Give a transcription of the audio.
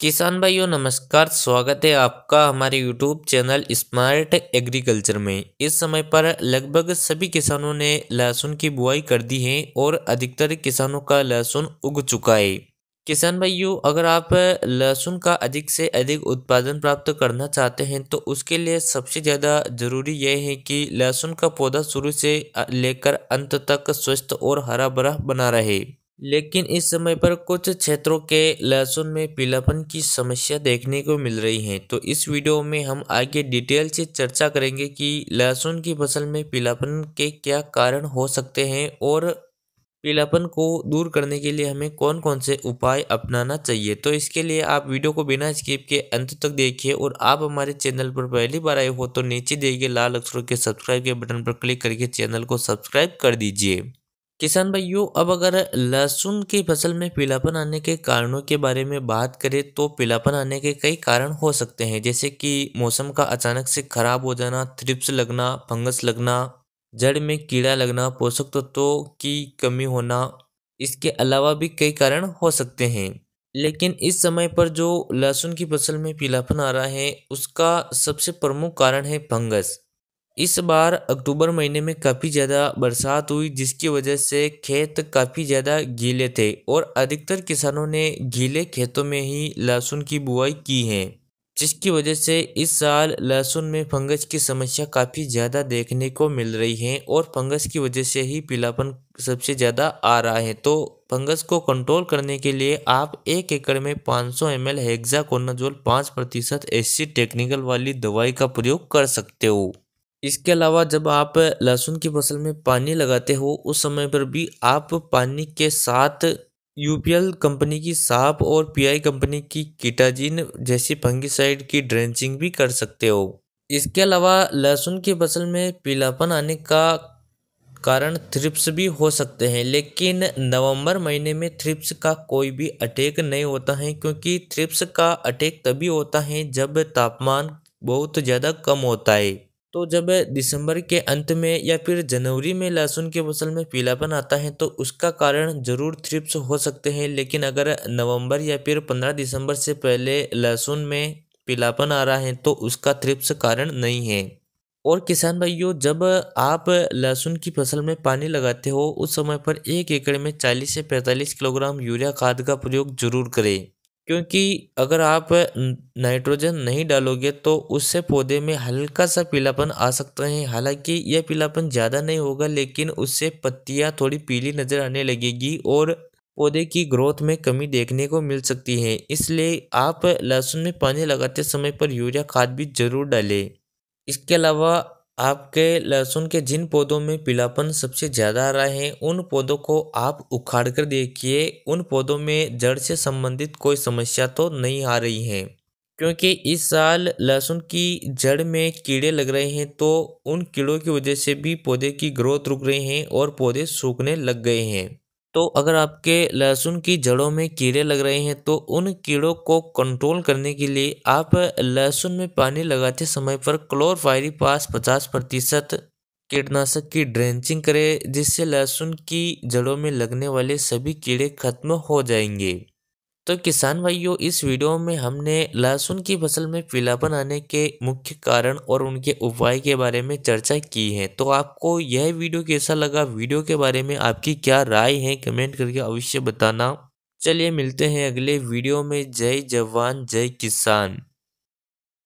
किसान भाइयों नमस्कार स्वागत है आपका हमारे यूट्यूब चैनल स्मार्ट एग्रीकल्चर में इस समय पर लगभग सभी किसानों ने लहसुन की बुआई कर दी है और अधिकतर किसानों का लहसुन उग चुका है किसान भाइयों अगर आप लहसुन का अधिक से अधिक उत्पादन प्राप्त करना चाहते हैं तो उसके लिए सबसे ज़्यादा जरूरी यह है कि लहसुन का पौधा शुरू से लेकर अंत तक स्वस्थ और हरा भरा बना रहे लेकिन इस समय पर कुछ क्षेत्रों के लहसुन में पीलापन की समस्या देखने को मिल रही है तो इस वीडियो में हम आगे डिटेल से चर्चा करेंगे कि लहसुन की फसल में पीलापन के क्या कारण हो सकते हैं और पीलापन को दूर करने के लिए हमें कौन कौन से उपाय अपनाना चाहिए तो इसके लिए आप वीडियो को बिना स्किप के अंत तक देखिए और आप हमारे चैनल पर पहली बार आए हो तो नीचे दिए गए लाल अक्षरों के सब्सक्राइब के बटन पर क्लिक करके चैनल को सब्सक्राइब कर दीजिए किसान भाइयों अब अगर लहसुन की फसल में पीलापन आने के कारणों के बारे में बात करें तो पीलापन आने के कई कारण हो सकते हैं जैसे कि मौसम का अचानक से खराब हो जाना थ्रिप्स लगना फंगस लगना जड़ में कीड़ा लगना पोषक तत्वों तो की कमी होना इसके अलावा भी कई कारण हो सकते हैं लेकिन इस समय पर जो लहसुन की फसल में पीलापन आ रहा है उसका सबसे प्रमुख कारण है फंगस इस बार अक्टूबर महीने में काफ़ी ज़्यादा बरसात हुई जिसकी वजह से खेत काफ़ी ज़्यादा गीले थे और अधिकतर किसानों ने गीले खेतों में ही लहसुन की बुआई की है जिसकी वजह से इस साल लहसुन में फंगस की समस्या काफ़ी ज़्यादा देखने को मिल रही है और फंगस की वजह से ही पीलापन सबसे ज़्यादा आ रहा है तो फंगस को कंट्रोल करने के लिए आप एक एकड़ में 500 सौ एम एल हेग्जा कोनाजोल पाँच प्रतिशत एसी टेक्निकल वाली दवाई का प्रयोग कर सकते हो इसके अलावा जब आप लहसुन की फसल में पानी लगाते हो उस समय पर भी आप पानी के साथ यू कंपनी की साप और पीआई कंपनी की कीटाजिन जैसी फंगिसाइड की ड्रेंचिंग भी कर सकते हो इसके अलावा लहसुन की फसल में पीलापन आने का कारण थ्रिप्स भी हो सकते हैं लेकिन नवंबर महीने में थ्रिप्स का कोई भी अटैक नहीं होता है क्योंकि थ्रिप्स का अटैक तभी होता है जब तापमान बहुत ज़्यादा कम होता है तो जब दिसंबर के अंत में या फिर जनवरी में लहसुन की फसल में पीलापन आता है तो उसका कारण ज़रूर थ्रिप्स हो सकते हैं लेकिन अगर नवंबर या फिर पंद्रह दिसंबर से पहले लहसुन में पीलापन आ रहा है तो उसका थ्रिप्स कारण नहीं है और किसान भाइयों जब आप लहसुन की फसल में पानी लगाते हो उस समय पर एक एकड़ में 40 से 45 किलोग्राम यूरिया खाद का प्रयोग जरूर करें क्योंकि अगर आप नाइट्रोजन नहीं डालोगे तो उससे पौधे में हल्का सा पीलापन आ सकता है हालांकि यह पीलापन ज़्यादा नहीं होगा लेकिन उससे पत्तियाँ थोड़ी पीली नज़र आने लगेगी और पौधे की ग्रोथ में कमी देखने को मिल सकती है इसलिए आप लहसुन में पानी लगाते समय पर यूरिया खाद भी ज़रूर डालें इसके अलावा आपके लहसुन के जिन पौधों में पीलापन सबसे ज़्यादा आ रहा है उन पौधों को आप उखाड़ कर देखिए उन पौधों में जड़ से संबंधित कोई समस्या तो नहीं आ रही है क्योंकि इस साल लहसुन की जड़ में कीड़े लग रहे हैं तो उन कीड़ों की वजह से भी पौधे की ग्रोथ रुक रही हैं और पौधे सूखने लग गए हैं तो अगर आपके लहसुन की जड़ों में कीड़े लग रहे हैं तो उन कीड़ों को कंट्रोल करने के लिए आप लहसुन में पानी लगाते समय पर पास पचास प्रतिशत कीटनाशक की ड्रेंचिंग करें जिससे लहसुन की जड़ों में लगने वाले सभी कीड़े खत्म हो जाएंगे तो किसान भाइयों इस वीडियो में हमने लहसुन की फसल में पीलापन आने के मुख्य कारण और उनके उपाय के बारे में चर्चा की है तो आपको यह वीडियो कैसा लगा वीडियो के बारे में आपकी क्या राय है कमेंट करके अवश्य बताना चलिए मिलते हैं अगले वीडियो में जय जवान जय किसान